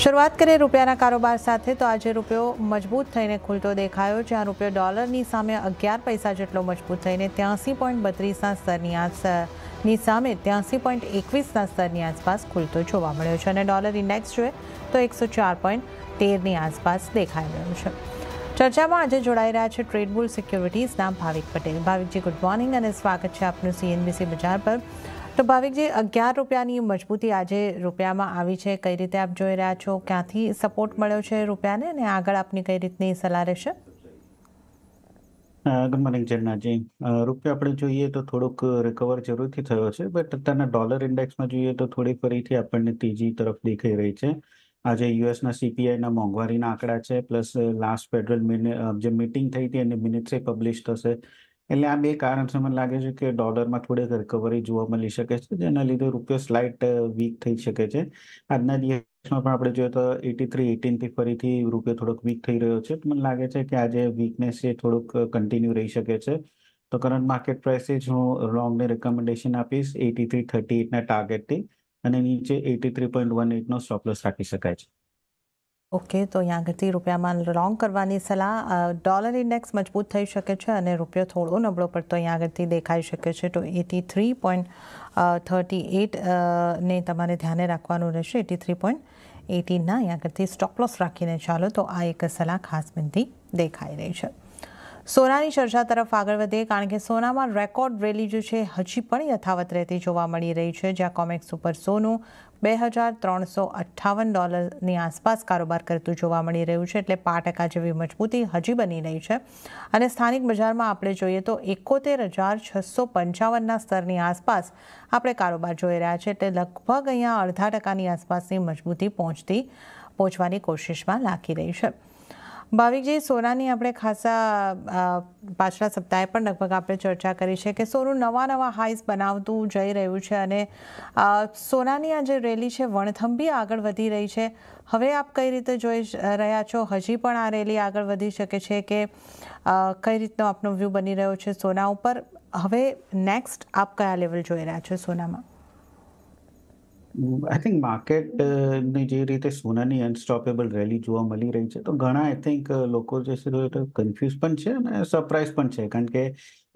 શરૂઆત કરીએ રૂપિયાના કારોબાર સાથે તો આજે રૂપિયો મજબૂત થઈને ખુલતો દેખાયો જ્યાં રૂપિયો ડોલરની સામે અગિયાર પૈસા જેટલો મજબૂત થઈને ત્યાંસી પોઈન્ટ બત્રીસના સ્તરની આસની સામે ત્યાંસી પોઈન્ટ એકવીસના સ્તરની આસપાસ ખુલતો જોવા મળ્યો છે અને ડોલર ઇન્ડેક્સ જોઈએ તો એકસો ચાર પોઈન્ટ તેરની આસપાસ દેખાઈ રહ્યો છે ચર્ચામાં આજે જોડાઈ રહ્યા છે ટ્રેડબુલ સિક્યુરિટીઝના ભાવિક પટેલ ભાવિકજી ગુડ મોર્નિંગ અને સ્વાગત છે આપનું સીએનબીસી બજાર પર તો ભાવિકજી અગિયાર રૂપિયાની મજબૂતી આજે રૂપિયામાં આવી છે કઈ રીતે આપ જોઈ રહ્યા છો ક્યાંથી સપોર્ટ મળ્યો છે રૂપિયાને અને આગળ આપની કઈ રીતની સલાહ રહેશે ગુડ મોર્નિંગ ચેન્નાજી રૂપિયા આપણે જોઈએ તો થોડુંક રિકવર જરૂરથી થયો છે બટ અત્યારના ડોલર ઇન્ડેક્સમાં જોઈએ તો થોડી ફરીથી આપણને ત્રીજી તરફ દેખાઈ રહી છે આજે યુએસના સીપીઆઈના મોંઘવારીના આંકડા છે પ્લસ લાસ્ટ ફેડરલ જે મિટિંગ થઈ હતી એની મિનિટ્સે પબ્લિશ થશે એટલે આ બે કારણસર મને લાગે છે કે ડોલરમાં થોડીક રિકવરી જોવા મળી શકે છે જેના લીધે રૂપિયો સ્લાઇટ વીક થઈ શકે છે આજના દિવસમાં પણ આપણે જોઈએ તો એટી થ્રી એટીનથી ફરીથી રૂપિયો થોડોક વીક થઈ રહ્યો છે મને લાગે છે કે આજે વીકનેસ એ થોડુંક કન્ટિન્યુ રહી શકે છે તો કરંટ માર્કેટ પ્રાઇસે જ હું લોંગને રિકમેન્ડેશન આપીશ એટી થ્રી થર્ટી એટના ટાર્ગેટથી અને નીચે એટી થ્રી પોઈન્ટ વન એટનો સ્ટોપલોસ રાખી શકાય છે ઓકે તો અહીંયા આગળથી રૂપિયામાં લોંગ કરવાની સલાહ ડોલર ઇન્ડેક્સ મજબૂત થઈ શકે છે અને રૂપિયો થોડો નબળો પડતો અહીંયા આગળથી દેખાઈ શકે છે તો એટી થ્રી પોઈન્ટ થર્ટી ને તમારે ધ્યાને રાખવાનું રહેશે એટી થ્રી પોઈન્ટ એટીનના અહીંયા આગળથી સ્ટોપલોસ રાખીને ચાલો તો આ એક સલાહ ખાસ બનતી દેખાઈ રહી છે સોનાની ચર્ચા તરફ આગળ વધીએ કારણ કે સોનામાં રેકોર્ડ રેલી જે છે હજી પણ યથાવત રહેતી જોવા મળી રહી છે જ્યાં કોમેક્સ ઉપર સોનું બે હજાર ત્રણસો અઠ્ઠાવન ડોલરની આસપાસ કારોબાર કરતું જોવા મળી રહ્યું છે એટલે પાંચ ટકા જેવી મજબૂતી હજી બની રહી છે અને સ્થાનિક બજારમાં આપણે જોઈએ તો એકોતેર હજાર છસો પંચાવનના સ્તરની આસપાસ આપણે કારોબાર જોઈ રહ્યા છે એટલે લગભગ અહીંયા અડધા ટકાની આસપાસની મજબૂતી પહોંચતી પહોંચવાની કોશિશમાં લાગી રહી છે ભાવિકજી સોનાની આપણે ખાસા પાછલા સપ્તાહે પણ લગભગ આપણે ચર્ચા કરી છે કે સોનું નવા નવા હાઈસ બનાવતું જઈ રહ્યું છે અને સોનાની આ જે રેલી છે વણથંભી આગળ વધી રહી છે હવે આપ કઈ રીતે જોઈ રહ્યા છો હજી પણ આ રેલી આગળ વધી શકે છે કે કઈ રીતનો આપનો વ્યૂ બની રહ્યો છે સોના ઉપર હવે નેક્સ્ટ આપ કયા લેવલ જોઈ રહ્યા છો સોનામાં આઈ થિંક માર્કેટની જે રીતે સોનાની અનસ્ટોપેબલ રેલી જોવા મળી રહી છે તો ઘણા આઈ થિંક લોકો જે છે કન્ફ્યુઝ પણ છે અને સરપ્રાઇઝ પણ છે કારણ કે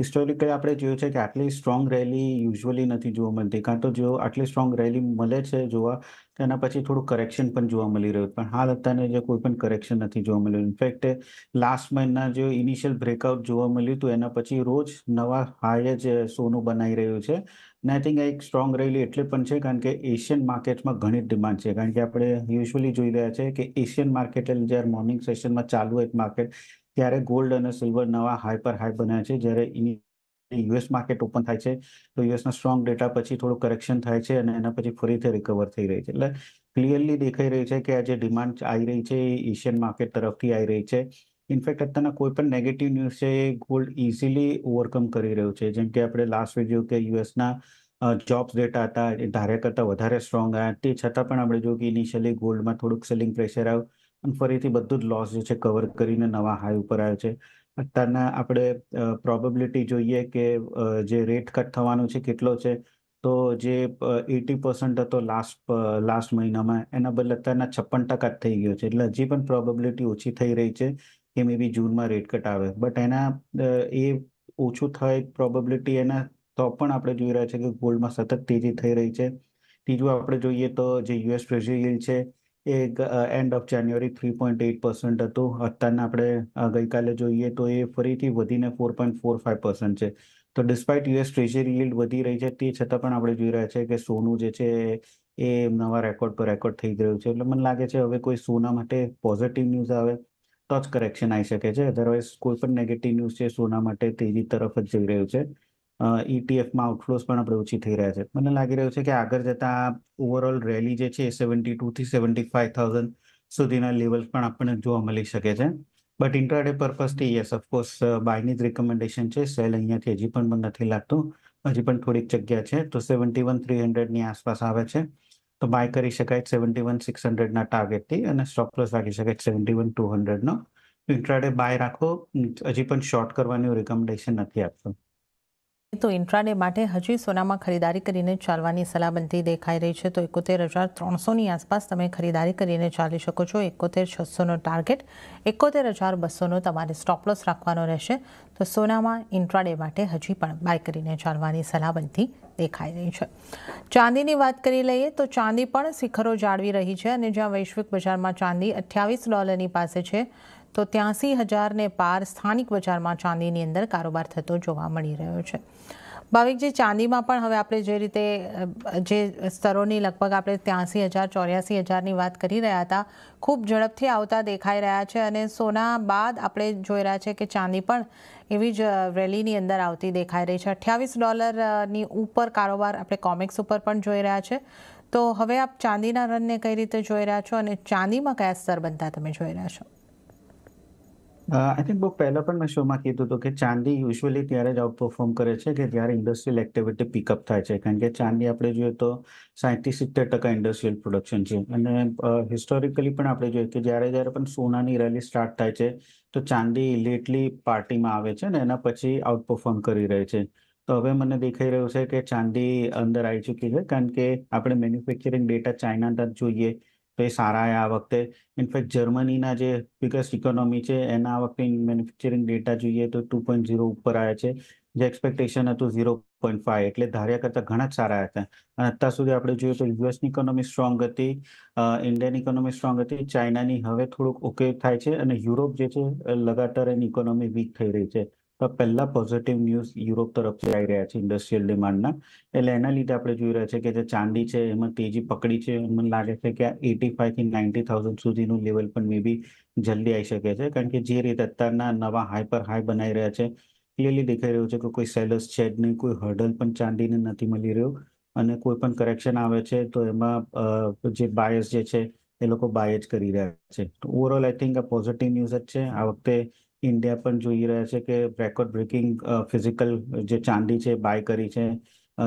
હિસ્ટોરિકલી આપણે જોયું છે કે આટલી સ્ટ્રોંગ રેલી યુઝ્યુઅલી નથી જોવા મળતી કાં તો જો આટલી સ્ટ્રોંગ રેલી મળે છે જોવા તેના પછી થોડું કરેક્શન પણ જોવા મળી રહ્યું પણ હાલ અત્યારે જે કોઈ પણ કરેક્શન નથી જોવા મળ્યું ઇનફેક્ટ લાસ્ટ મહિના જે ઇનિશિયલ બ્રેકઆઉટ જોવા મળ્યું હતું એના પછી રોજ નવા હાઈ જ સોનું બનાવી રહ્યું છે અને આઈ થિંક એક સ્ટ્રોંગ રેલી એટલે પણ છે કારણ કે એશિયન માર્કેટમાં ઘણી જ ડિમાન્ડ છે કારણ કે આપણે યુઝ્યુઅલી જોઈ રહ્યા છે કે એશિયન માર્કેટ એટલે જ્યારે મોર્નિંગ સેશનમાં ચાલુ હોય માર્કેટ ત્યારે ગોલ્ડ અને સિલ્વર નવા હાઈ પર હાઈ બન્યા છે જ્યારે યુએસ માર્કેટ ઓપન થાય છે તો યુએસના સ્ટ્રોંગ ડેટા પછી થોડું કરેક્શન થાય છે અને એના પછી ફરીથી રિકવર થઈ રહી છે એટલે ક્લિયરલી દેખાઈ રહી છે કે આ જે ડિમાન્ડ આવી રહી છે એ એશિયન માર્કેટ તરફથી આવી રહી છે ઇનફેક્ટ અત્યારના કોઈ પણ નેગેટિવ ન્યૂઝ છે એ ગોલ્ડ ઇઝીલી ઓવરકમ કરી રહ્યું છે જેમ કે આપણે લાસ્ટ વીક જોયું કે યુએસના જોબ્સ ડેટા હતા એ ધાર્યા કરતાં વધારે સ્ટ્રોંગ આવ્યા તે છતાં પણ આપણે જોયું કે ઇનિશિયલી ગોલ્ડમાં થોડુંક સેલિંગ પ્રેશર આવ્યું ફરીથી બધું જ લોસ જે છે કવર કરીને નવા હાઈ ઉપર આવ્યો છે અત્યારના આપણે પ્રોબેબિલિટી જોઈએ કે જે રેટ કટ થવાનો છે કેટલો છે તો જે એટી પર્સન્ટ હતો લાસ્ટ લાસ્ટ મહિનામાં એના બદલે અત્યારના છપ્પન ટકા જ થઈ ગયો છે એટલે હજી પણ પ્રોબેબિલિટી ઓછી થઈ રહી છે કે મે બી જૂનમાં રેટ કટ આવે બટ એના એ ઓછું થાય પ્રોબેબિલિટી એના તો પણ આપણે જોઈ રહ્યા છે કે ગોલ્ડમાં સતત તેજી થઈ રહી છે ત્રીજું આપણે જોઈએ તો જે યુએસ ટ્રેઝરી છે એ end of January three point eight percent હતું અત્યારના આપણે ગઈકાલે જોઈએ તો એ ફરીથી વધીને four point four five percent છે તો ડિસ્પાઇટ યુએસ ટ્રેઝરી યીલ્ડ વધી રહી છે તે છતાં પણ આપણે જોઈ રહ્યા છે કે સોનું જે છે એ નવા રેકોર્ડ પર રેકોર્ડ થઈ ગયું છે એટલે મને લાગે છે હવે કોઈ સોના માટે પોઝિટિવ ન્યૂઝ આવે તો જ કરેક્શન આવી શકે છે અધરવાઇઝ કોઈ પણ નેગેટિવ ન્યૂઝ છે સોના માટે તેજી તરફ જ જઈ રહ્યું છે ઇટીએફમાં e આઉટફ્લોઝ પણ આપણે ઓછી થઈ રહ્યા છે મને લાગી રહ્યું છે કે આગળ જતાં ઓવરઓલ રેલી જે છે એ સેવન્ટી ટુથી સેવન્ટી ફાઇવ થાઉઝન્ડ સુધીના લેવલ પણ આપણને જોવા મળી શકે છે બટ ઇન્ટ્રાડે પર્પઝથી યસ ઓફકોર્સ બાયની જ રિકમેન્ડેશન છે સેલ અહીંયાથી હજી પણ મને નથી લાગતું હજી પણ થોડીક જગ્યા છે તો સેવન્ટી વન થ્રી હંડ્રેડની આસપાસ આવે છે તો બાય કરી શકાય સેવન્ટી વન સિક્સ હંડ્રેડના ટાર્ગેટથી અને સ્ટોપ લોસ રાખી શકાય સેવન્ટી વન ટુ હંડ્રેડનો ઇન્ટ્રાડે બાય રાખો હજી પણ શોર્ટ કરવાની રિકમેન્ડેશન નથી આપતું તો ઇન્ટ્રાડે માટે હજી સોનામાં ખરીદારી કરીને ચાલવાની સલાહ દેખાઈ રહી છે તો એકોતેર હજાર ત્રણસોની આસપાસ તમે ખરીદારી કરીને ચાલી શકો છો એકોતેર છસોનો ટાર્ગેટ એકોતેર હજાર બસોનો તમારે સ્ટોપલોસ રાખવાનો રહેશે તો સોનામાં ઇન્ટ્રાડે માટે હજી પણ બાય કરીને ચાલવાની સલાહ દેખાઈ રહી છે ચાંદીની વાત કરી લઈએ તો ચાંદી પણ શિખરો જાળવી રહી છે અને જ્યાં વૈશ્વિક બજારમાં ચાંદી અઠ્યાવીસ ડોલરની પાસે છે તો ત્યાંસી હજારને પાર સ્થાનિક બજારમાં ચાંદીની અંદર કારોબાર થતો જોવા મળી રહ્યો છે ભાવિકજી ચાંદીમાં પણ હવે આપણે જે રીતે જે સ્તરોની લગભગ આપણે ત્યાંસી હજાર ચોર્યાસી હજારની વાત કરી રહ્યા હતા ખૂબ ઝડપથી આવતા દેખાઈ રહ્યા છે અને સોના બાદ આપણે જોઈ રહ્યા છે કે ચાંદી પણ એવી જ રેલીની અંદર આવતી દેખાઈ રહી છે અઠ્યાવીસ ડોલરની ઉપર કારોબાર આપણે કોમિક્સ ઉપર પણ જોઈ રહ્યા છે તો હવે આપ ચાંદીના રનને કઈ રીતે જોઈ રહ્યા છો અને ચાંદીમાં કયા સ્તર બનતા તમે જોઈ રહ્યા છો આઈ થિંક બહુ પહેલાં પણ મેં શોમાં કીધું હતું કે ચાંદી યુઝ્યુઅલી ત્યારે જ આઉટ પરફોર્મ કરે છે કે જ્યારે ઇન્ડસ્ટ્રીયલ એક્ટિવિટી પિકઅપ થાય છે કારણ કે ચાંદી આપણે જોઈએ તો સાહીઠથી સિત્તેર ટકા ઇન્ડસ્ટ્રીયલ પ્રોડક્શન છે અને હિસ્ટોરિકલી પણ આપણે જોઈએ કે જ્યારે જ્યારે પણ સોનાની રેલી સ્ટાર્ટ થાય છે તો ચાંદી લેટલી પાર્ટીમાં આવે છે ને એના પછી આઉટ પરફોર્મ કરી રહે છે તો હવે મને દેખાઈ રહ્યું છે કે ચાંદી અંદર આવી ચૂકી છે કારણ કે આપણે મેન્યુફેક્ચરિંગ ડેટા ચાઇના જોઈએ એ સારા આ વખતે ઇનફેક્ટ જર્મનીના જે બિગેસ્ટ ઇકોનોમી છે એના આ વખતે મેન્યુફેક્ચરિંગ ડેટા જોઈએ તો ટુ પોઈન્ટ ઝીરો ઉપર આવ્યા છે જે એક્સપેક્ટેશન હતું ઝીરો પોઈન્ટ ફાઈવ એટલે ધાર્યા કરતાં ઘણા જ સારા હતા અને અત્યાર સુધી આપણે જોઈએ તો યુએસની ઇકોનોમી સ્ટ્રોંગ હતી ઇન્ડિયન ઇકોનોમી સ્ટ્રોંગ હતી ચાઇનાની હવે થોડુંક ઓકે થાય છે અને યુરોપ જે છે લગાતાર એની ઇકોનોમી વીક થઈ રહી છે પહેલા પોઝિટિવ ન્યૂઝ યુરોપ તરફથી આવી રહ્યા છે ઇન્ડસ્ટ્રીયલ ડિમાન્ડના એટલે એના લીધે આપણે જોઈ રહ્યા છે કે જે ચાંદી છે એમાં તેજી પકડી છે મને લાગે છે કે આ એટી ફાઈવથી નાઇન્ટી થાઉઝન્ડ સુધીનું લેવલ પણ મે બી જલ્દી આવી શકે છે કારણ કે જે રીતે અત્યારના નવા હાઈ પર હાઈ બનાવી રહ્યા છે ક્લિયરલી દેખાઈ રહ્યું છે કે કોઈ સેલર્સ છે જ નહીં કોઈ હર્ડલ પણ ચાંદીને નથી મળી રહ્યું અને કોઈ પણ કરેક્શન આવે છે તો એમાં જે બાયસ જે છે એ લોકો બાય જ કરી રહ્યા છે ઓવરઓલ આઈ થિંક આ પોઝિટિવ ન્યૂઝ જ છે આ વખતે ઇન્ડિયા પણ જોઈ રહ્યા છે કે રેકોર્ડ બ્રેકિંગ ફિઝિકલ જે ચાંદી છે બાય કરી છે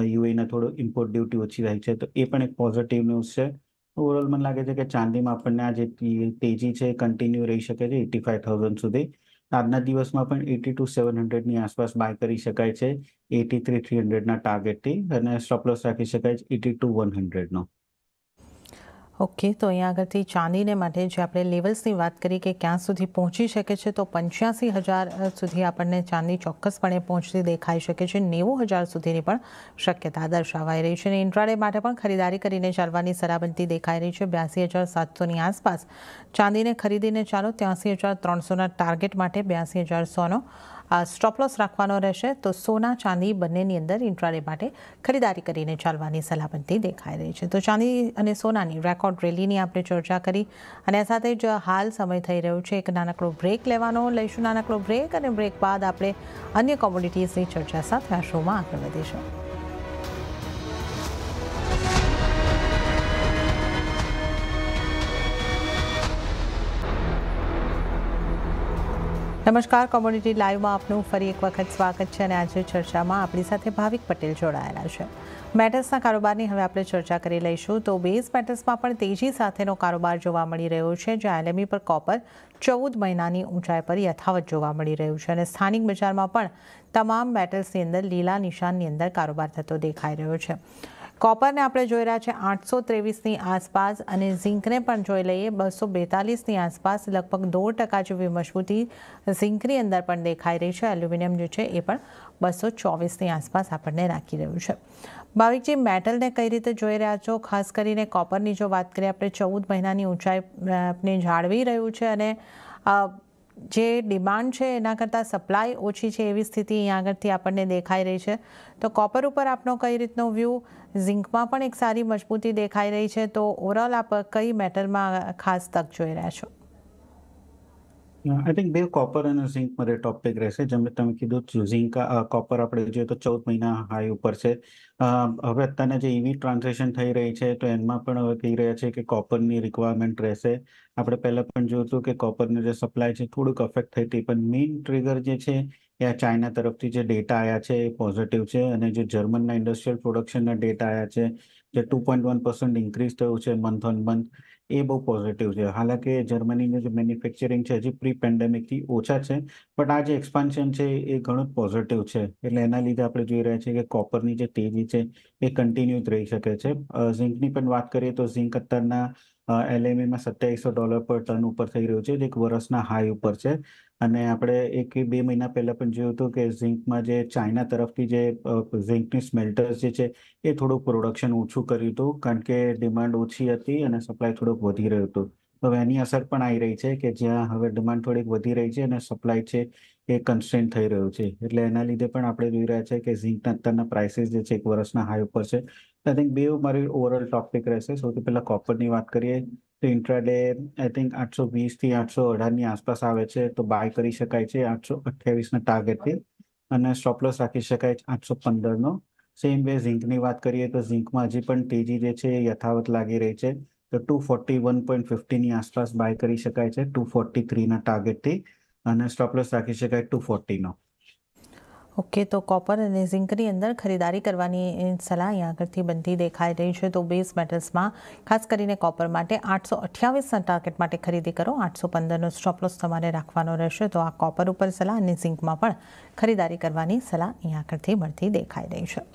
યુએના થોડું ઇમ્પોર્ટ ડ્યુટી ઓછી રહી છે તો એ પણ એક પોઝિટિવ ન્યૂઝ છે ઓવરઓલ મને લાગે છે કે ચાંદીમાં આપણને આ જે તેજી છે કન્ટિન્યુ રહી શકે છે એટી ફાઈવ થાઉઝન્ડ સુધી આજના દિવસમાં પણ એટી ટુ સેવન હંડ્રેડની આસપાસ બાય કરી શકાય છે એટી થ્રી થ્રી હંડ્રેડના ટાર્ગેટથી અને સ્ટોપલોસ રાખી શકાય છે એટી ટુ વન હંડ્રેડનો ઓકે તો અહીંયા આગળથી ચાંદીને માટે જે આપણે લેવલ્સની વાત કરી કે ક્યાં સુધી પહોંચી શકે છે તો પંચ્યાસી હજાર સુધી આપણને ચાંદી ચોક્કસપણે પહોંચતી દેખાઈ શકે છે નેવું હજાર સુધીની પણ શક્યતા દર્શાવાઈ રહી છે અને ઇન્ટ્રાડે માટે પણ ખરીદારી કરીને ચાલવાની સરાબંધી દેખાઈ રહી છે બ્યાસી હજાર સાતસોની આસપાસ ચાંદીને ખરીદીને ચાલો ત્યાંસી હજાર ત્રણસોના ટાર્ગેટ માટે બ્યાસી હજાર સોનો સ્ટોપ loss રાખવાનો રહેશે તો સોના ચાંદી બંનેની અંદર ઇન્ટરનેટ માટે ખરીદારી કરીને ચાલવાની સલાહ પણતી દેખાઈ રહી છે તો ચાંદી અને સોનાની રેકોર્ડ રેલીની આપણે ચર્ચા કરી અને આ સાથે જે હાલ સમય થઈ રહ્યો છે એક નાનકડો બ્રેક લેવાનો લઈશું નાનકડો બ્રેક અને બ્રેક બાદ આપણે અન્ય કોમોડિટીસની ચર્ચા સાથે આવશોમાં આગળ વધીશું નમસ્કાર કોમ્યુનિટી લાઈવમાં આપનું ફરી એક વખત સ્વાગત છે અને આજે ચર્ચામાં આપણી સાથે ભાવિક પટેલ જોડાયેલા છે મેટલ્સના કારોબારની હવે આપણે ચર્ચા કરી લઈશું તો બેઝ મેટલ્સમાં પણ તેજી સાથેનો કારોબાર જોવા મળી રહ્યો છે જ્યાં એલએમઈ પર કોપર ચૌદ મહિનાની ઊંચાઈ પર યથાવત જોવા મળી રહ્યું છે અને સ્થાનિક બજારમાં પણ તમામ મેટલ્સની અંદર લીલા નિશાનની અંદર કારોબાર થતો દેખાઈ રહ્યો છે કોપરને આપણે જોઈ રહ્યા છે આઠસો ત્રેવીસની આસપાસ અને ઝીંકને પણ જોઈ લઈએ બસો બેતાલીસની આસપાસ લગભગ દોઢ ટકા જેવી મજબૂતી ઝીંકની અંદર પણ દેખાઈ રહી છે એલ્યુમિનિયમ જે છે એ પણ બસો ચોવીસની આસપાસ આપણને રાખી રહ્યું છે ભાવિકજી મેટલને કઈ રીતે જોઈ રહ્યા છો ખાસ કરીને કોપરની જો વાત કરીએ આપણે ચૌદ મહિનાની ઊંચાઈ આપણે જાળવી રહ્યું છે અને જે ડિમાન્ડ છે એના કરતાં સપ્લાય ઓછી છે એવી સ્થિતિ અહીંયા આગળથી આપણને દેખાઈ રહી છે તો કોપર ઉપર આપનો કઈ રીતનો વ્યૂ ઝિંકમાં પણ એક સારી મજબૂતી દેખાઈ રહી છે તો ઓવરઓલ આપ કઈ મેટરમાં ખાસ તક જોઈ રહ્યા છો આઈ થિંક બે કોપર અને ઝિંક પર ટોપિક રહેશે જેમ તમે કીધું ઝિંક કોપર આપણે જોઈએ તો ચૌદ મહિના હાઈ ઉપર છે હવે અત્યારના જે ઈવી ટ્રાન્ઝેક્શન થઈ રહી છે તો એમાં પણ હવે કહી રહ્યા છે કે કોપરની રિક્વાયરમેન્ટ રહેશે આપણે પહેલા પણ જોયું કે કોપરની જે સપ્લાય છે થોડુંક અફેક્ટ થઈ હતી પણ મેઇન ટ્રિગર જે છે એ આ ચાઇના તરફથી જે ડેટા આવ્યા છે એ પોઝિટિવ છે અને જે જર્મનના ઇન્ડસ્ટ્રીયલ પ્રોડક્શનના ડેટા આવ્યા છે જે two point one percent increase થયું છે મંથ ઓન મંથ એ બહુ પોઝિટિવ છે હાલાકે જર્મનીનું જે મેન્યુફેક્ચરિંગ છે હજી પ્રી પેન્ડેમિકથી ઓછા છે બટ આ જે એક્સપાન્શન છે એ ઘણું જ પોઝિટિવ છે એટલે એના લીધે આપણે જોઈ રહ્યા છીએ કે કોપરની જે તેજી છે એ કન્ટિન્યુ રહી શકે છે ઝિંકની પણ વાત કરીએ તો ઝિંક અત્યારના એલએમએમાં સત્યાવીસો ડોલર પર ટન ઉપર થઈ રહ્યું છે જે એક વર્ષના હાઈ ઉપર છે અને આપણે એક બે મહિના પહેલા પણ જોયું હતું કે ઝિંકમાં જે ચાઇના તરફથી જે ઝિંકની સ્મેલ્ટર્સ જે છે એ થોડુંક પ્રોડક્શન ઓછું કર્યું હતું કારણ કે ડિમાન્ડ ઓછી હતી અને સપ્લાય થોડુંક વધી રહ્યું હતું હવે એની અસર પણ આવી રહી છે કે જ્યાં હવે ડિમાન્ડ થોડીક વધી રહી છે અને સપ્લાય છે એ કન્સ્ટેન્ટ થઈ રહ્યું છે એટલે એના લીધે પણ આપણે જોઈ રહ્યા છે કે ઝીંકના અત્યારના પ્રાઇસીસ જે છે એક વર્ષના હાઈ ઉપર છે આઈ થિંક બે મારી ઓવરઓલ ટોપિક રહેશે સૌથી પહેલાં કોપરની વાત કરીએ તો ઇન્ટ્રાડે આઈ થિંક આઠસો વીસથી આઠસો અઢારની આસપાસ આવે છે તો બાય કરી શકાય છે આઠસો અઠ્યાવીસના ટાર્ગેટથી અને સ્ટોપલોસ રાખી શકાય છે આઠસો પંદરનો સેમ વે ઝીંકની વાત કરીએ તો ઝિંકમાં હજી પણ તેજી જે છે એ યથાવત લાગી રહી છે તો ટુ ફોર્ટી વન પોઈન્ટ ફિફ્ટીની આસપાસ બાય કરી શકાય છે ટુ ફોર્ટી થ્રીના ટાર્ગેટથી અને સ્ટોપલોસ રાખી શકાય ટુ ફોર્ટીનો ઓકે તો કોપર અને ઝિંકની અંદર ખરીદારી કરવાની સલાહ અહીં આગળથી બનતી દેખાઈ રહી છે તો બેઝ મેટલ્સમાં ખાસ કરીને કોપર માટે આઠસો અઠ્યાવીસના ટાર્ગેટ માટે ખરીદી કરો આઠસો પંદરનો સ્ટોપલોસ તમારે રાખવાનો રહેશે તો આ કોપર ઉપર સલાહ અને ઝિંકમાં પણ ખરીદારી કરવાની સલાહ અહીં આગળથી મળતી દેખાઈ રહી છે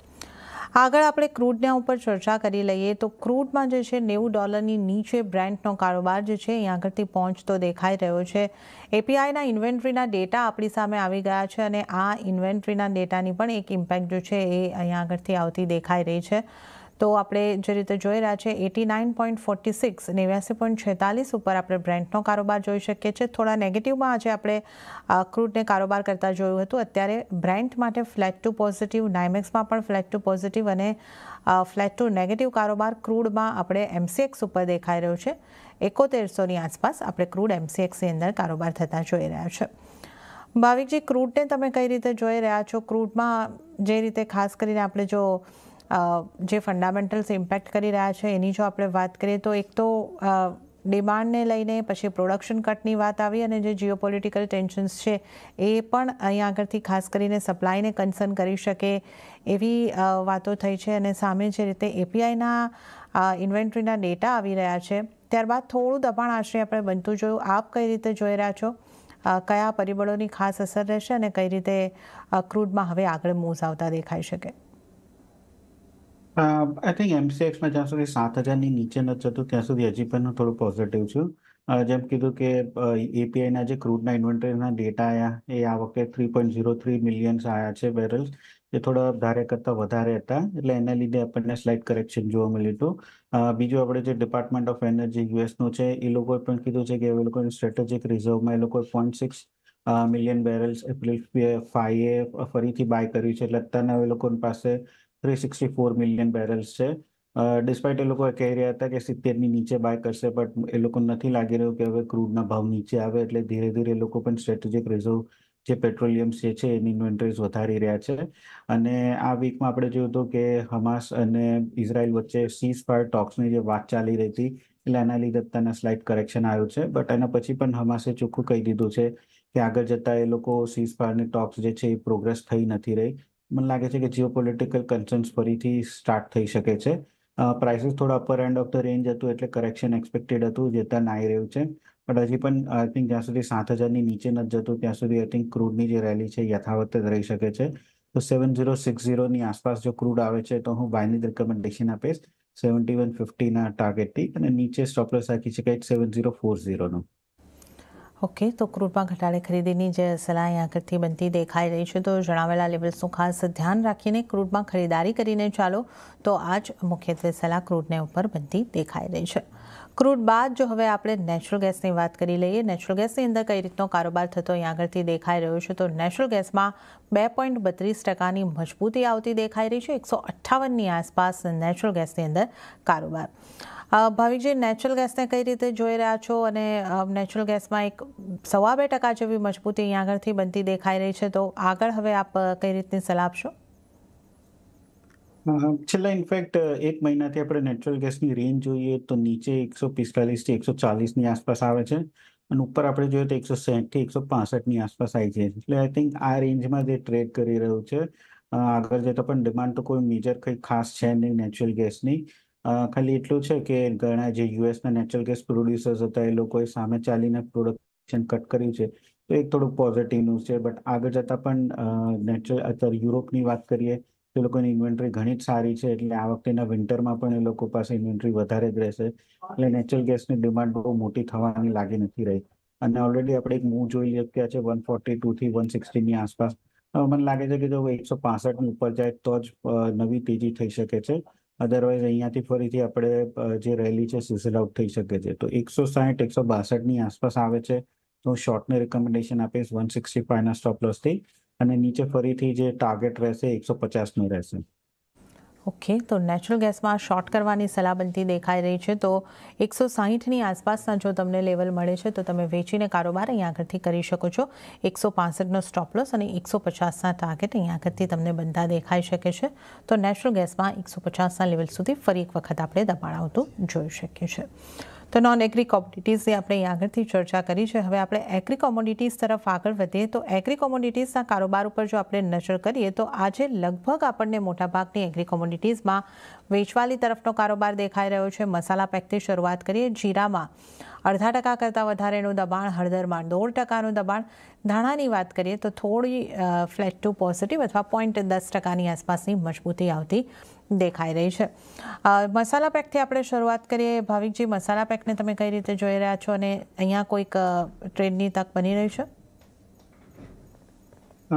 આગળ આપણે ક્રૂડના ઉપર ચર્ચા કરી લઈએ તો ક્રૂડમાં જે છે નેવું ડોલરની નીચે બ્રેન્ડનો કારોબાર જે છે અહીંયા આગળથી પહોંચતો દેખાઈ રહ્યો છે એપીઆઈના ઇન્વેન્ટ્રીના ડેટા આપણી સામે આવી ગયા છે અને આ ઇન્વેન્ટ્રીના ડેટાની પણ એક ઇમ્પેક્ટ જે છે એ અહીંયા આગળથી આવતી દેખાઈ રહી છે તો આપણે જે રીતે જોઈ રહ્યા છે eighty nine point forty six નેવ્યાસી પોઈન્ટ છેતાલીસ ઉપર આપણે બ્રેન્ડનો કારોબાર જોઈ શકીએ છીએ થોડા નેગેટિવમાં આજે આપણે ક્રૂડને કારોબાર કરતા જોયું હતું અત્યારે બ્રેન્ડ માટે ફ્લેટ ટુ પોઝિટિવ નાઇમેક્સમાં પણ ફ્લેટ ટુ પોઝિટિવ અને ફ્લેટ ટુ નેગેટિવ કારોબાર ક્રૂડમાં આપણે એમસીએક્સ ઉપર દેખાઈ રહ્યો છે એકોતેરસોની આસપાસ આપણે ક્રૂડ એમસીએક્સની અંદર કારોબાર થતા જોઈ રહ્યા છે ભાવિકજી ક્રૂડને તમે કઈ રીતે જોઈ રહ્યા છો ક્રૂડમાં જે રીતે ખાસ કરીને આપણે જો જે ફંડામેન્ટલ્સ ઇમ્પેક્ટ કરી રહ્યા છે એની જો આપણે વાત કરીએ તો એક તો ડિમાન્ડને લઈને પછી પ્રોડક્શન કટની વાત આવી અને જે જીઓપોલિટિકલ ટેન્શન્સ છે એ પણ અહીંયા આગળથી ખાસ કરીને સપ્લાયને કન્સર્ન કરી શકે એવી વાતો થઈ છે અને સામે જે રીતે એપીઆઈના ઇન્વેન્ટરીના ડેટા આવી રહ્યા છે ત્યારબાદ થોડું દબાણ આશરે આપણે બનતું જોયું આપ કઈ રીતે જોઈ રહ્યા છો કયા પરિબળોની ખાસ અસર રહેશે અને કઈ રીતે ક્રૂડમાં હવે આગળ મૂવ્સ આવતા દેખાઈ શકે આઈ થિંક એમસીએક્સમાં જ્યાં સુધી સાત હજારની નીચે ન જતું ત્યાં સુધી હજી પણ હું થોડું પોઝિટિવ છું જેમ કીધું કે એપીઆઈના જે ક્રૂડના ઇન્વેન્ટરીના ડેટા આવ્યા એ આ વખતે three point zero three millions આવ્યા છે બેરલ્સ એ થોડા ધારે કરતાં વધારે હતા એટલે એના લીધે આપણને સ્લાઇડ કરેક્શન જોવા મળ્યું હતું બીજું આપણે જે ડિપાર્ટમેન્ટ ઓફ એનર્જી યુએસનું છે એ લોકોએ પણ કીધું છે કે એ લોકોની સ્ટ્રેટેજિક રિઝર્વમાં એ લોકોએ point six million barrels April એ ફરીથી બાય કર્યું છે એટલે અત્યારના એ લોકો પાસે three sixty four million barrels છે ડિસ્પાઇટ એ લોકો કહી રહ્યા હતા કે સિત્તેરની નીચે બાય કરશે બટ એ લોકો નથી લાગી રહ્યું કે હવે ક્રૂડના ભાવ નીચે આવે એટલે ધીરે ધીરે એ લોકો પણ સ્ટ્રેટેજિક રિઝર્વ જે પેટ્રોલિયમ છે છે એની ઇન્વેન્ટરીઝ વધારી રહ્યા છે અને આ વીકમાં આપણે જોયું હતું કે હમાસ અને ઇઝરાયલ વચ્ચે સીઝ ફાયર ટોક્સની જે વાત ચાલી રહી હતી એટલે એના લીધે અત્યારના સ્લાઇડ કરેક્શન આવ્યું છે બટ એના પછી પણ હમાસે ચોખ્ખું કહી દીધું છે કે આગળ જતા એ લોકો સીઝ ફાયરની ટોક્સ જે છે એ પ્રોગ્રેસ થઈ નથી રહી મને લાગે છે કે જીઓ પોલિટિકલ કન્સર્ન્સ ફરીથી સ્ટાર્ટ થઈ શકે છે પ્રાઇસીસ થોડા upper end of the range હતું એટલે કરેક્શન એક્સપેક્ટેડ હતું જતાં આવી રહ્યું છે બટ હજી પણ આઈ થિંક જ્યાં સુધી સાત હજારની નીચે નથી જતું ત્યાં સુધી આઈ થિંક ક્રૂડની જે રેલી છે યથાવત રહી શકે છે તો સેવન ઝીરો સિક્સ ઝીરોની આસપાસ જો ક્રૂડ આવે છે તો હું બાયની રિકમેન્ડેશન આપીશ સેવન્ટી વન ફિફ્ટીના ટાર્ગેટથી અને નીચે સ્ટોપલેસ રાખી શકાય સેવન ઝીરો ફોર ઝીરોનું ઓકે તો ક્રૂડમાં ઘટાડે ખરીદીની જે સલાહ અહીં આગળથી બનતી દેખાઈ રહી છે તો જણાવેલા લેવલ્સનું ખાસ ધ્યાન રાખીને ક્રૂડમાં ખરીદારી કરીને ચાલો તો આ જ મુખ્યત્વે સલાહ ક્રૂડને ઉપર બનતી દેખાઈ રહી છે ક્રૂડ બાદ જો હવે આપણે નેચરલ ગેસની વાત કરી લઈએ નેચરલ ગેસની અંદર કઈ રીતનો કારોબાર થતો અહીં આગળથી દેખાઈ રહ્યો છે તો નેચરલ ગેસમાં બે પોઈન્ટ બત્રીસ ટકાની મજબૂતી આવતી દેખાઈ રહી છે એકસો અઠ્ઠાવનની આસપાસ નેચરલ ગેસની અંદર કારોબાર ભાવિકજી નેચરલ ગેસને કઈ રીતે જોઈ રહ્યા છો અને નેચરલ ગેસમાં એક સવા બે ટકા જેવી મજબૂતી અહીં આગળથી બનતી દેખાઈ રહી છે તો આગળ હવે આપ કઈ રીતની સલાહ આપશો છેલ્લા ઇનફેક્ટ એક મહિનાથી આપણે નેચરલ ગેસની રેન્જ જોઈએ તો નીચે એકસો પિસ્તાલીસથી એકસો ચાલીસની આસપાસ આવે છે અને ઉપર આપણે જોઈએ તો એકસો સાહીઠથી એકસો પાસઠની આસપાસ આવી છે એટલે આઈ થિંક આ રેન્જમાં જે ટ્રેડ કરી રહ્યું છે આગળ જતા પણ ડિમાન્ડ તો કોઈ મેજર કંઈ ખાસ છે નહીં નેચરલ ગેસની ખાલી એટલું છે કે ઘણા જે યુએસના નેચરલ ગેસ પ્રોડ્યુસર્સ હતા એ લોકોએ સામે ચાલીને પ્રોડક્શન કટ કર્યું છે તો એક થોડુંક પોઝિટિવ ન્યૂઝ છે બટ આગળ જતાં પણ નેચરલ અત્યારે યુરોપની વાત કરીએ તે લોકોની ઇન્વેન્ટરી ઘણી જ સારી છે એટલે આ વખતેના વિન્ટરમાં પણ એ લોકો પાસે ઇન્વેન્ટરી વધારે જ રહેશે એટલે નેચરલ ગેસની ડિમાન્ડ બહુ મોટી થવાની લાગી નથી રહી અને ઓલરેડી આપણે એક મૂવ જોઈ ચૂક્યા છે વન ફોર્ટી ટુ થી વન સિક્સટીની આસપાસ મને લાગે છે કે જો એકસો પાસઠની ઉપર જાય તો જ નવી તેજી થઈ શકે છે અધરવાઇઝ અહીંયાથી ફરીથી આપણે જે રેલી છે સિઝલ આઉટ થઈ શકે છે તો એકસો સાહીઠ એકસો બાસઠની આસપાસ આવે છે તો શોર્ટને રિકમેન્ડેશન આપીશ વન સિક્સટી ફાઈવના સ્ટોપ લોસથી અને નીચે ફરીથી જે ટાર્ગેટ રહેશે એકસો પચાસનું રહેશે ઓકે તો નેચરલ ગેસમાં શોર્ટ કરવાની સલાહ બનતી દેખાઈ રહી છે તો એકસો સાહીઠની આસપાસના જો તમને લેવલ મળે છે તો તમે વેચીને કારોબાર અહીંયા આગળથી કરી શકો છો એકસો પાસઠનો સ્ટોપલોસ અને એકસો પચાસના ટાર્ગેટ અહીંયા આગળથી તમને બનતા દેખાઈ શકે છે તો નેચરલ ગેસમાં એકસો પચાસના લેવલ સુધી ફરી એક વખત આપણે દબાણ આવતું જોઈ શકીએ છીએ તો નોન એગ્રી કોમોડિટીઝની આપણે અહીં આગળથી ચર્ચા કરી છે હવે આપણે એગ્રી કોમોડિટીઝ તરફ આગળ વધીએ તો એગ્રી કોમોડિટીઝના કારોબાર ઉપર જો આપણે નજર કરીએ તો આજે લગભગ આપણને મોટાભાગની એગ્રી કોમોડિટીઝમાં વેચવાલી તરફનો કારોબાર દેખાઈ રહ્યો છે મસાલા પેકથી શરૂઆત કરીએ જીરામાં અડધા ટકા કરતાં વધારેનું દબાણ હળદરમાં દોઢ ટકાનું દબાણ ધાણાની વાત કરીએ તો થોડી ફ્લેટ ટુ પોઝિટિવ અથવા પોઈન્ટ દસ ટકાની આસપાસની મજબૂતી આવતી દેખાઈ રહી છે મસાલા પેકથી આપણે શરૂઆત કરીએ ભાવિકજી મસાલા પેકને તમે કઈ રીતે જોઈ રહ્યા છો અને અહીંયા કોઈક ટ્રેન્ડની તક બની રહી છે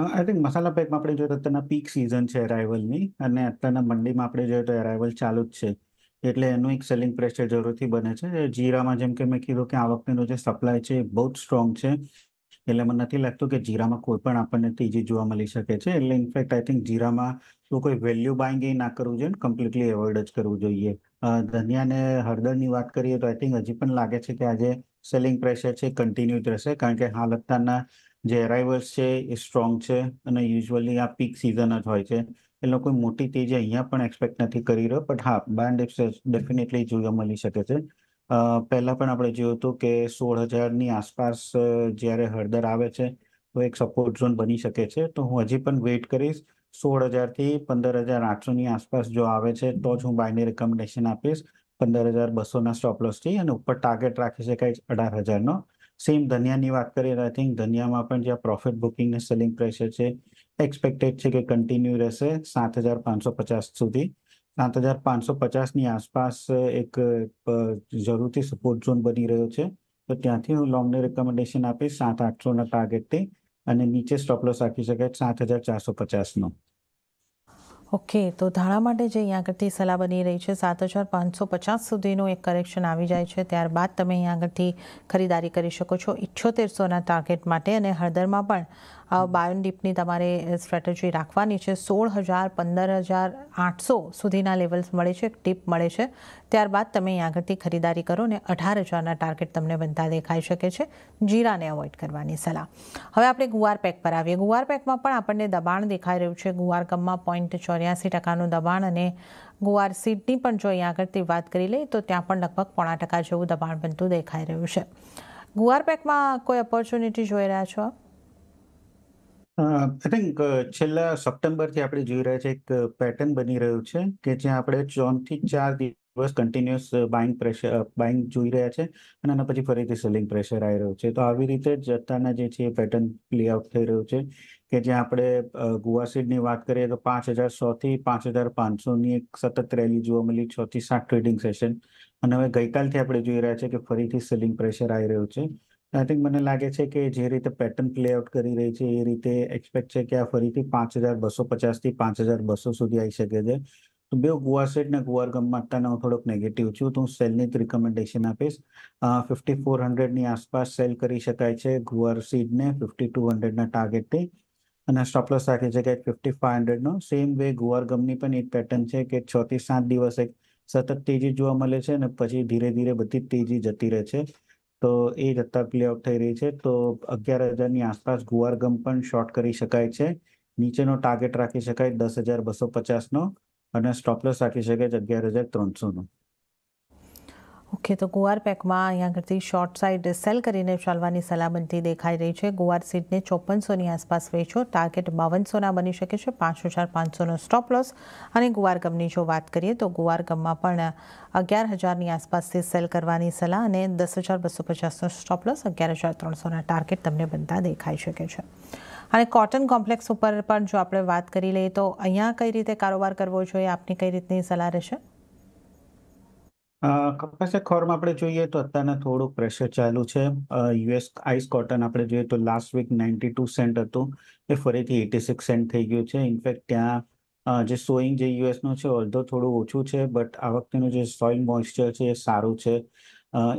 આઈ થિંક મસાલા પેકમાં આપણે જોઈએ તો અત્યારના પીક સિઝન છે એરાઇવલની અને અત્યારના મંડીમાં આપણે જોઈએ તો એરાઇવલ ચાલુ જ છે એટલે એનું એક સેલિંગ પ્રેશર જરૂરથી બને છે જીરામાં જેમ કે મેં કીધું કે આ વખતેનો જે સપ્લાય છે એ બહુ જ સ્ટ્રોંગ છે એટલે મને નથી લાગતું કે જીરામાં કોઈ પણ આપણને તેજી જોવા મળી શકે છે એટલે ઇનફેક્ટ આઈ થિંક જીરામાં તો કોઈ વેલ્યુ બાઇંગ એ ના કરવું જોઈએ કમ્પ્લીટલી એવોઇડ જ કરવું જોઈએ ધનિયા અને હળદરની વાત કરીએ તો આઈ થિંક હજી પણ લાગે છે કે આજે સેલિંગ પ્રેશર છે કન્ટિન્યુ જ રહેશે કારણ કે હાલ અત્યારના જે અરાઇવલ્સ છે એ સ્ટ્રોંગ છે અને યુઝ્યુઅલી આ પીક સિઝન જ હોય છે એ લોકો મોટી તેજી અહીંયા પણ એક્સપેક્ટ નથી કરી રહ્યો પણ હા બાર ડેફિનેટલી જોવા મળી શકે છે પહેલાં પણ આપણે જોયું હતું કે સોળ હજારની આસપાસ જ્યારે હળદર આવે છે તો એક સપોર્ટ ઝોન બની શકે છે તો હું હજી પણ વેઇટ કરીશ સોળ હજારથી પંદર હજાર આઠસોની આસપાસ જો આવે છે તો જ હું બાયને રેકમેન્ડેશન આપીશ પંદર હજાર બસોના સ્ટોપ અને ઉપર ટાર્ગેટ રાખી શકાય અઢાર હજારનો સેમ ધનિયાની વાત કરીએ આઈ થિંક ધનિયામાં પણ જ્યાં પ્રોફિટ બુકિંગ ને સેલિંગ પ્રેશર છે એક્સપેક્ટેડ છે કે કન્ટિન્યુ રહેશે સાત હજાર પાંચસો પચાસ સુધી સાત હજાર પાંચસો પચાસની આસપાસ એક જરૂરથી સપોર્ટ ઝોન બની રહ્યો છે તો ત્યાંથી હું લોંગને રેકમેન્ડેશન આપીશ સાત આઠસોના ટાર્ગેટથી અને નીચે સ્ટોપલોસ આપી રાખી શકાય સાત હજાર ચારસો પચાસનો ઓકે તો ધારા માટે જે અહીં આગળથી સલાહ બની રહી છે સાત હજાર પાંચસો પચાસ સુધીનું એક કરેક્શન આવી જાય છે ત્યારબાદ તમે અહીં આગળથી ખરીદારી કરી શકો છો ઇઠ્યોતેરસોના ટાર્ગેટ માટે અને હળદરમાં પણ બાયોનડીપની તમારે સ્ટ્રેટેજી રાખવાની છે સોળ હજાર પંદર હજાર આઠસો સુધીના લેવલ્સ મળે છે ટીપ મળે છે ત્યારબાદ તમે અહીં આગળથી ખરીદારી કરો ને અઢાર હજારના ટાર્ગેટ તમને બનતા દેખાઈ શકે છે જીરાને અવોઇડ કરવાની સલાહ હવે આપણે ગુવાર પેક પર આવીએ ગુવાર પેકમાં પણ આપણને દબાણ દેખાઈ રહ્યું છે ગુવાર કમમાં પોઈન્ટ ચોર્યાસી ટકાનું દબાણ અને ગુવાર સીટની પણ જો અહીંયા આગળથી વાત કરી લઈએ તો ત્યાં પણ લગભગ પોણા ટકા જેવું દબાણ બનતું દેખાઈ રહ્યું છે ગુવાર પેકમાં કોઈ ઓપોર્ચ્યુનિટી જોઈ રહ્યા છો આપ આઈ થિંક છેલ્લા સપ્ટેમ્બરથી આપણે જોઈ રહ્યા છે એક પેટર્ન બની રહ્યું છે કે જ્યાં આપણે ત્રણથી ચાર દિવસ કન્ટિન્યુઅસ બાઇંગ પ્રેશર બાઇંગ જોઈ રહ્યા છે અને એના પછી ફરીથી સેલિંગ પ્રેશર આવી રહ્યું છે તો આવી રીતે જ અત્યારના જે છે એ પેટર્ન પ્લે આઉટ થઈ રહ્યું છે કે જ્યાં આપણે ગુવાસીડની વાત કરીએ તો પાંચ હજાર સોથી પાંચ હજાર પાંચસોની એક સતત રેલી જોવા મળી છથી સાત ટ્રેડિંગ સેશન અને હવે ગઈકાલથી આપણે જોઈ રહ્યા છે કે ફરીથી સેલિંગ પ્રેશર આવી રહ્યું છે આઈ થિંક મને લાગે છે કે જે રીતે પેટર્ન પ્લેઆઉટ કરી રહી છે એ રીતે એક્સપેક્ટ છે કે આ ફરીથી પાંચ હજાર બસો પચાસથી પાંચ હજાર બસો સુધી આવી શકે છે તો બે ગોવા સેટ ને ગોવા ગમવાટાના હું થોડોક નેગેટિવ છું તો હું સેલની જ રિકમેન્ડેશન આપીશ ફિફ્ટી ફોર હંડ્રેડની આસપાસ સેલ કરી શકાય છે ગુવાર ગોવાર ને ફિફ્ટી ટુ હંડ્રેડના ટાર્ગેટથી અને સ્ટોપલસ રાખી શકાય ફિફ્ટી ફાઈવ હંડ્રેડનો સેમ વે ગોવાર ગમની પણ એક પેટર્ન છે કે છ થી સાત દિવસ એક સતત તેજી જોવા મળે છે અને પછી ધીરે ધીરે બધી તેજી જતી રહે છે તો એ જથ્થા પ્લેઓફ થઈ રહી છે તો અગિયાર હજારની આસપાસ ગુવારગમ પણ શોર્ટ કરી શકાય છે નીચેનો ટાર્ગેટ રાખી શકાય દસ હજાર બસો પચાસનો અને સ્ટોપલેસ રાખી શકાય અગિયાર હજાર ત્રણસોનો ઓકે તો ગુવાર પેકમાં અહીંયા આગળથી શોર્ટ સાઇડ સેલ કરીને ચાલવાની સલામતી દેખાઈ રહી છે ગુવાર સીડને ચોપનસોની આસપાસ વેચો ટાર્ગેટ બાવનસોના બની શકે છે પાંચ હજાર પાંચસોનો સ્ટોપ લોસ અને ગુવાર ગમની જો વાત કરીએ તો ગુવાર ગમમાં પણ અગિયાર હજારની આસપાસથી સેલ કરવાની સલાહ અને દસ હજાર બસો પચાસનો સ્ટોપ લોસ અગિયાર હજાર ત્રણસોના ટાર્ગેટ તમને બનતા દેખાઈ શકે છે અને કોટન કોમ્પ્લેક્સ ઉપર પણ જો આપણે વાત કરી લઈએ તો અહીંયા કઈ રીતે કારોબાર કરવો જોઈએ આપની કઈ રીતની સલાહ રહેશે કપાસિયા ખોરમાં આપણે જોઈએ તો અત્યારના થોડુંક પ્રેશર ચાલુ છે યુએસ આઈસ કોટન આપણે જોઈએ તો last week ninety two cent હતું એ ફરીથી એટી સિક્સ સેન્ટ થઈ ગયું છે ઇનફેક્ટ ત્યાં જે સોઈંગ જે યુએસનું છે ઓલધો થોડું ઓછું છે બટ આ વખતેનું જે સોઇલ મોઇસ્ચર છે એ સારું છે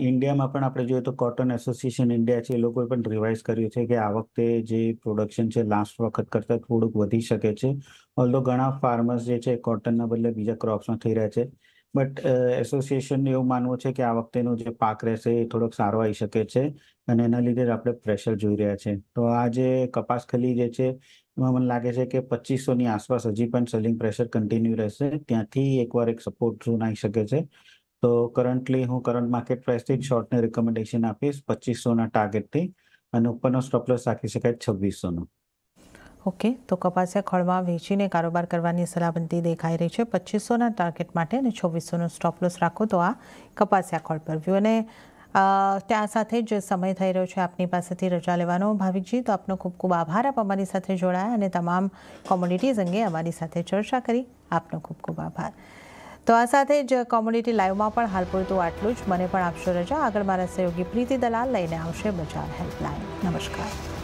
ઇન્ડિયામાં પણ આપણે જોઈએ તો કોટન એસોસિએશન ઇન્ડિયા છે એ લોકોએ પણ રિવાઇઝ કર્યું છે કે આ વખતે જે પ્રોડક્શન છે લાસ્ટ વખત કરતાં થોડુંક વધી શકે છે ઓલધો ઘણા ફાર્મર્સ જે છે કોટનના બદલે બીજા ક્રોપ્સમાં થઈ રહ્યા છે બટ એસોસિએશનનું uh, એવું માનવું છે કે આ વખતેનો જે પાક રહેશે એ થોડોક સારો આવી શકે છે અને એના લીધે આપણે પ્રેશર જોઈ રહ્યા છે તો આ જે કપાસ ખલી જે છે એમાં મને લાગે છે કે પચીસોની આસપાસ હજી પણ સેલિંગ પ્રેશર કન્ટિન્યુ રહેશે ત્યાંથી એકવાર એક સપોર્ટ ઝોન આવી શકે છે તો કરન્ટલી હું કરંટ માર્કેટ પ્રાઇસથી શોર્ટને રિકમેન્ડેશન આપીશ પચીસોના ટાર્ગેટથી અને ઉપરનો સ્ટોપલોસ રાખી શકાય છવ્વીસોનો ઓકે તો કપાસિયા ખળમાં વેચીને કારોબાર કરવાની સલામતી દેખાઈ રહી છે પચીસોના ટાર્ગેટ માટે અને છવ્વીસોનો સ્ટોપલોસ રાખો તો આ કપાસિયા ખળ પર વ્યૂ અને ત્યાં સાથે જ સમય થઈ રહ્યો છે આપની પાસેથી રજા લેવાનો ભાવિકજી તો આપનો ખૂબ ખૂબ આભાર આપ અમારી સાથે જોડાયા અને તમામ કોમોડિટીઝ અંગે અમારી સાથે ચર્ચા કરી આપનો ખૂબ ખૂબ આભાર તો આ સાથે જ કોમોડિટી લાઈવમાં પણ હાલ પૂરતું આટલું જ મને પણ આપશો રજા આગળ મારા સહયોગી પ્રીતિ દલાલ લઈને આવશે બજાર હેલ્પલાઇન નમસ્કાર